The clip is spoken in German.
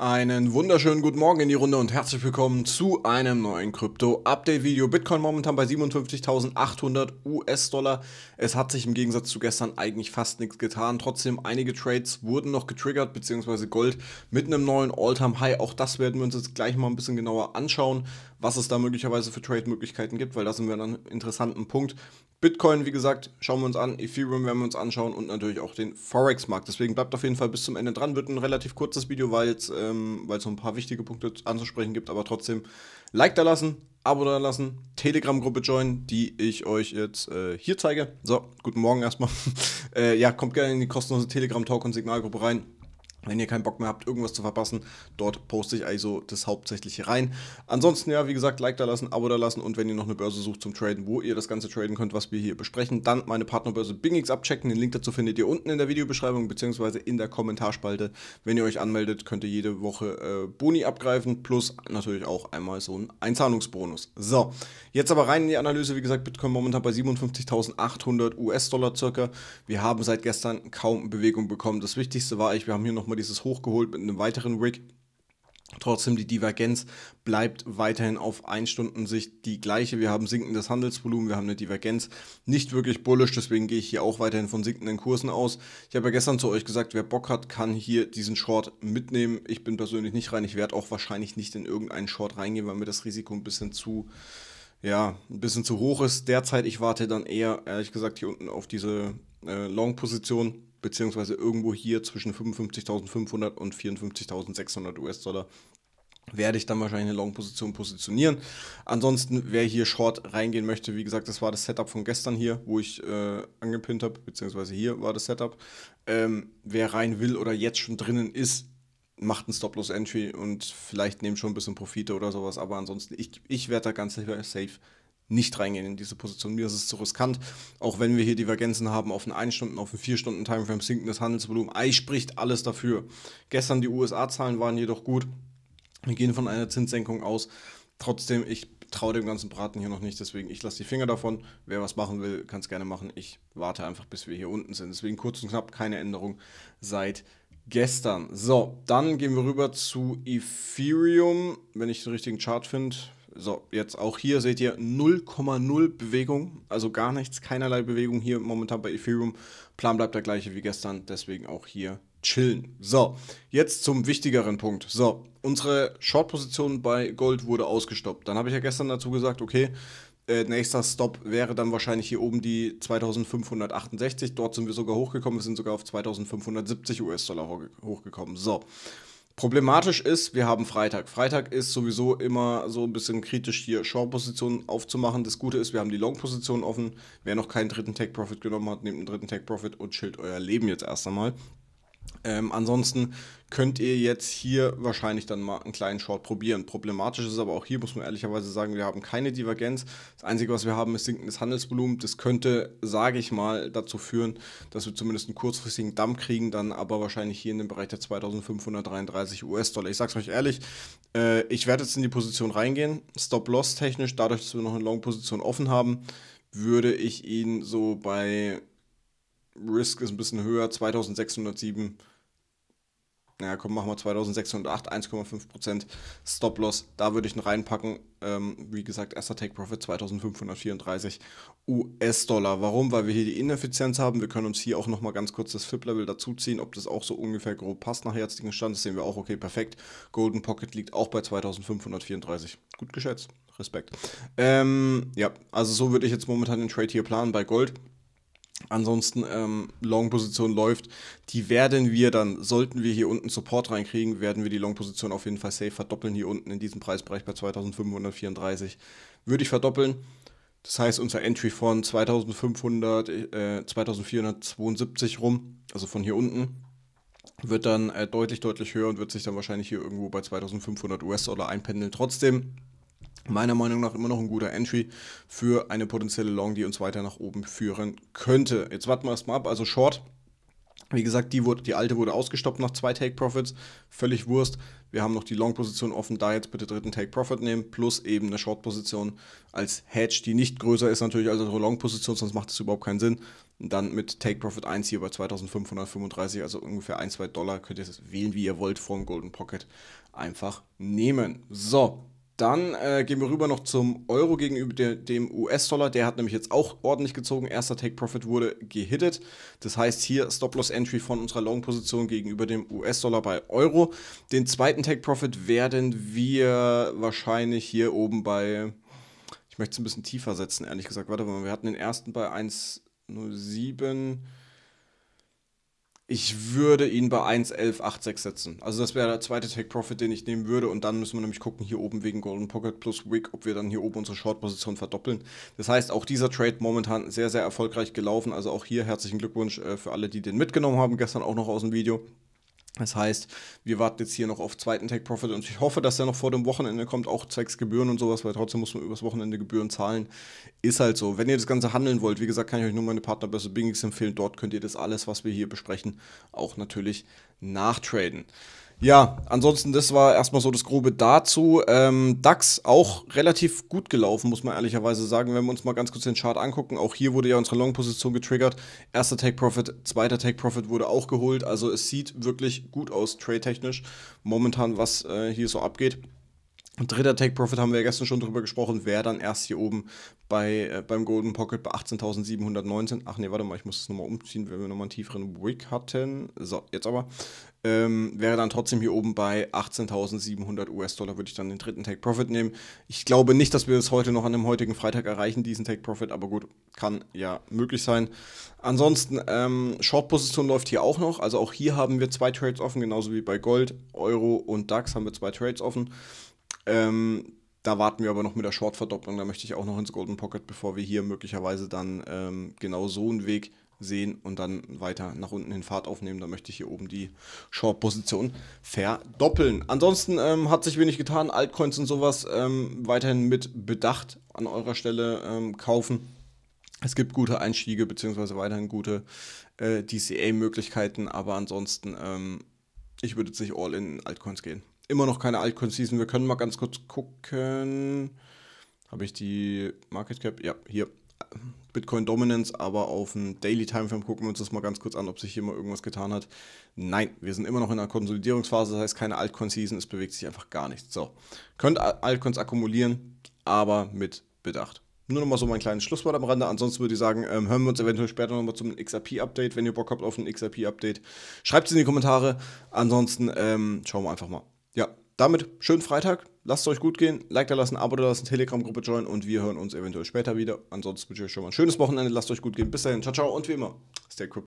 Einen wunderschönen guten Morgen in die Runde und herzlich willkommen zu einem neuen Krypto-Update-Video. Bitcoin momentan bei 57.800 US-Dollar. Es hat sich im Gegensatz zu gestern eigentlich fast nichts getan. Trotzdem, einige Trades wurden noch getriggert, beziehungsweise Gold mit einem neuen All-Time-High. Auch das werden wir uns jetzt gleich mal ein bisschen genauer anschauen, was es da möglicherweise für Trade-Möglichkeiten gibt, weil da sind wir an einem interessanten Punkt. Bitcoin, wie gesagt, schauen wir uns an, Ethereum werden wir uns anschauen und natürlich auch den Forex-Markt. Deswegen bleibt auf jeden Fall bis zum Ende dran. Wird ein relativ kurzes Video, weil es ähm, so ein paar wichtige Punkte anzusprechen gibt, aber trotzdem Like da lassen, Abo da lassen, Telegram-Gruppe joinen, die ich euch jetzt äh, hier zeige. So, guten Morgen erstmal. äh, ja, kommt gerne in die kostenlose Telegram-Talk- und Signalgruppe rein. Wenn ihr keinen Bock mehr habt, irgendwas zu verpassen, dort poste ich also das Hauptsächliche rein. Ansonsten, ja, wie gesagt, Like da lassen, Abo da lassen und wenn ihr noch eine Börse sucht zum Traden, wo ihr das Ganze traden könnt, was wir hier besprechen, dann meine Partnerbörse BingX abchecken. Den Link dazu findet ihr unten in der Videobeschreibung bzw. in der Kommentarspalte. Wenn ihr euch anmeldet, könnt ihr jede Woche äh, Boni abgreifen plus natürlich auch einmal so einen Einzahlungsbonus. So, jetzt aber rein in die Analyse. Wie gesagt, Bitcoin momentan bei 57.800 US-Dollar circa. Wir haben seit gestern kaum Bewegung bekommen. Das Wichtigste war ich, wir haben hier nochmal dieses hochgeholt mit einem weiteren Rig. Trotzdem, die Divergenz bleibt weiterhin auf 1 Stunden Sicht die gleiche. Wir haben sinkendes Handelsvolumen, wir haben eine Divergenz. Nicht wirklich bullisch, deswegen gehe ich hier auch weiterhin von sinkenden Kursen aus. Ich habe ja gestern zu euch gesagt, wer Bock hat, kann hier diesen Short mitnehmen. Ich bin persönlich nicht rein. Ich werde auch wahrscheinlich nicht in irgendeinen Short reingehen, weil mir das Risiko ein bisschen zu, ja, ein bisschen zu hoch ist. Derzeit, ich warte dann eher, ehrlich gesagt, hier unten auf diese äh, Long-Position beziehungsweise irgendwo hier zwischen 55.500 und 54.600 US-Dollar werde ich dann wahrscheinlich eine Long-Position positionieren. Ansonsten, wer hier Short reingehen möchte, wie gesagt, das war das Setup von gestern hier, wo ich äh, angepinnt habe, beziehungsweise hier war das Setup. Ähm, wer rein will oder jetzt schon drinnen ist, macht einen Stop-Loss-Entry und vielleicht nehmt schon ein bisschen Profite oder sowas, aber ansonsten, ich, ich werde da ganz safe nicht reingehen in diese Position. Mir ist es zu riskant, auch wenn wir hier Divergenzen haben auf einen 1 Stunden, auf einen 4 Stunden Timeframe sinkendes Handelsvolumen. Ei spricht alles dafür. Gestern die USA-Zahlen waren jedoch gut. Wir gehen von einer Zinssenkung aus. Trotzdem, ich traue dem ganzen Braten hier noch nicht, deswegen ich lasse die Finger davon. Wer was machen will, kann es gerne machen. Ich warte einfach, bis wir hier unten sind. Deswegen kurz und knapp keine Änderung seit gestern. So, dann gehen wir rüber zu Ethereum, wenn ich den richtigen Chart finde. So, jetzt auch hier seht ihr 0,0 Bewegung, also gar nichts, keinerlei Bewegung hier momentan bei Ethereum. Plan bleibt der gleiche wie gestern, deswegen auch hier chillen. So, jetzt zum wichtigeren Punkt. So, unsere Short-Position bei Gold wurde ausgestoppt. Dann habe ich ja gestern dazu gesagt, okay, äh, nächster Stop wäre dann wahrscheinlich hier oben die 2568. Dort sind wir sogar hochgekommen, wir sind sogar auf 2570 US-Dollar hochgekommen. So, Problematisch ist, wir haben Freitag. Freitag ist sowieso immer so ein bisschen kritisch, hier Short-Positionen aufzumachen. Das Gute ist, wir haben die Long-Position offen. Wer noch keinen dritten Take-Profit genommen hat, nehmt einen dritten Take-Profit und chillt euer Leben jetzt erst einmal. Ähm, ansonsten könnt ihr jetzt hier wahrscheinlich dann mal einen kleinen Short probieren. Problematisch ist aber auch hier, muss man ehrlicherweise sagen, wir haben keine Divergenz. Das Einzige, was wir haben, ist sinkendes Handelsvolumen. Das könnte, sage ich mal, dazu führen, dass wir zumindest einen kurzfristigen Dump kriegen, dann aber wahrscheinlich hier in den Bereich der 2533 US-Dollar. Ich sage es euch ehrlich, äh, ich werde jetzt in die Position reingehen, Stop-Loss technisch, dadurch, dass wir noch eine Long-Position offen haben, würde ich ihn so bei Risk ist ein bisschen höher, 2607. Naja, komm, machen wir 2608, 1,5% Stop-Loss. Da würde ich ihn reinpacken. Ähm, wie gesagt, erster Take-Profit 2534 US-Dollar. Warum? Weil wir hier die Ineffizienz haben. Wir können uns hier auch nochmal ganz kurz das FIP-Level dazuziehen, ob das auch so ungefähr grob passt nach jetzigen Stand. Das sehen wir auch. Okay, perfekt. Golden Pocket liegt auch bei 2534. Gut geschätzt. Respekt. Ähm, ja, also so würde ich jetzt momentan den Trade hier planen bei Gold ansonsten ähm, Long-Position läuft, die werden wir dann, sollten wir hier unten Support reinkriegen, werden wir die Long-Position auf jeden Fall safe verdoppeln hier unten in diesem Preisbereich bei 2534. Würde ich verdoppeln. Das heißt, unser Entry von 2500, äh, 2472 rum, also von hier unten, wird dann äh, deutlich, deutlich höher und wird sich dann wahrscheinlich hier irgendwo bei 2500 US-Dollar einpendeln. Trotzdem meiner Meinung nach immer noch ein guter Entry für eine potenzielle Long, die uns weiter nach oben führen könnte. Jetzt warten wir erstmal ab, also Short. Wie gesagt, die, wurde, die alte wurde ausgestoppt nach zwei Take Profits. Völlig Wurst. Wir haben noch die Long-Position offen. Da jetzt bitte dritten Take Profit nehmen. Plus eben eine Short-Position als Hedge, die nicht größer ist natürlich als unsere Long-Position, sonst macht es überhaupt keinen Sinn. Und dann mit Take Profit 1 hier bei 2535, also ungefähr 1, 2 Dollar, könnt ihr es wählen, wie ihr wollt, vor Golden Pocket einfach nehmen. So, dann äh, gehen wir rüber noch zum Euro gegenüber der, dem US-Dollar. Der hat nämlich jetzt auch ordentlich gezogen. Erster Take-Profit wurde gehittet. Das heißt hier Stop-Loss-Entry von unserer Long-Position gegenüber dem US-Dollar bei Euro. Den zweiten Take-Profit werden wir wahrscheinlich hier oben bei, ich möchte es ein bisschen tiefer setzen, ehrlich gesagt. Warte mal, wir hatten den ersten bei 1,07. Ich würde ihn bei 1, 11, 8, 6 setzen. Also das wäre der zweite Take Profit, den ich nehmen würde. Und dann müssen wir nämlich gucken, hier oben wegen Golden Pocket plus Wick, ob wir dann hier oben unsere Short-Position verdoppeln. Das heißt, auch dieser Trade momentan sehr, sehr erfolgreich gelaufen. Also auch hier herzlichen Glückwunsch äh, für alle, die den mitgenommen haben, gestern auch noch aus dem Video. Das heißt, wir warten jetzt hier noch auf zweiten Take Profit und ich hoffe, dass der noch vor dem Wochenende kommt, auch zwecks Gebühren und sowas, weil trotzdem muss man übers Wochenende Gebühren zahlen. Ist halt so. Wenn ihr das Ganze handeln wollt, wie gesagt, kann ich euch nur meine Partnerbörse Bingix empfehlen. Dort könnt ihr das alles, was wir hier besprechen, auch natürlich nachtraden. Ja, ansonsten, das war erstmal so das Grobe dazu. Ähm, DAX auch relativ gut gelaufen, muss man ehrlicherweise sagen. Wenn wir uns mal ganz kurz den Chart angucken, auch hier wurde ja unsere Long-Position getriggert. Erster Take-Profit, zweiter Take-Profit wurde auch geholt. Also es sieht wirklich gut aus, trade-technisch, momentan, was äh, hier so abgeht. Dritter Take Profit haben wir ja gestern schon drüber gesprochen, wäre dann erst hier oben bei, äh, beim Golden Pocket bei 18.719. Ach nee, warte mal, ich muss das nochmal umziehen, wenn wir nochmal einen tieferen Wick hatten. So, jetzt aber. Ähm, wäre dann trotzdem hier oben bei 18.700 US-Dollar, würde ich dann den dritten Take Profit nehmen. Ich glaube nicht, dass wir es heute noch an dem heutigen Freitag erreichen, diesen Take Profit, aber gut, kann ja möglich sein. Ansonsten, ähm, Short-Position läuft hier auch noch. Also auch hier haben wir zwei Trades offen, genauso wie bei Gold, Euro und DAX haben wir zwei Trades offen. Ähm, da warten wir aber noch mit der Short-Verdopplung, da möchte ich auch noch ins Golden Pocket, bevor wir hier möglicherweise dann ähm, genau so einen Weg sehen und dann weiter nach unten in Fahrt aufnehmen. Da möchte ich hier oben die Short-Position verdoppeln. Ansonsten ähm, hat sich wenig getan. Altcoins und sowas ähm, weiterhin mit Bedacht an eurer Stelle ähm, kaufen. Es gibt gute Einstiege bzw. weiterhin gute äh, DCA-Möglichkeiten, aber ansonsten, ähm, ich würde jetzt nicht all in Altcoins gehen immer noch keine Altcoin-Season. Wir können mal ganz kurz gucken. Habe ich die Market Cap? Ja, hier. Bitcoin Dominance, aber auf dem Daily Timeframe gucken wir uns das mal ganz kurz an, ob sich hier mal irgendwas getan hat. Nein, wir sind immer noch in einer Konsolidierungsphase, das heißt keine Altcoin-Season, es bewegt sich einfach gar nichts. So, könnt Altcoins akkumulieren, aber mit Bedacht. Nur nochmal so mein kleines Schlusswort am Rande. Ansonsten würde ich sagen, ähm, hören wir uns eventuell später nochmal zum XRP-Update. Wenn ihr Bock habt auf ein XRP-Update, schreibt es in die Kommentare. Ansonsten ähm, schauen wir einfach mal. Ja, damit schönen Freitag. Lasst es euch gut gehen. Like da lassen, Abo da lassen, Telegram-Gruppe joinen und wir hören uns eventuell später wieder. Ansonsten wünsche ich euch schon mal ein schönes Wochenende. Lasst es euch gut gehen. Bis dahin. Ciao, ciao und wie immer. Stay cool.